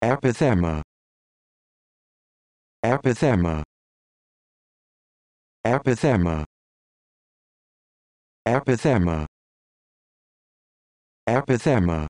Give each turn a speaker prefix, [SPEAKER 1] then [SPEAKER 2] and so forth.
[SPEAKER 1] Epithema Epithema Epithema Epithema Epithema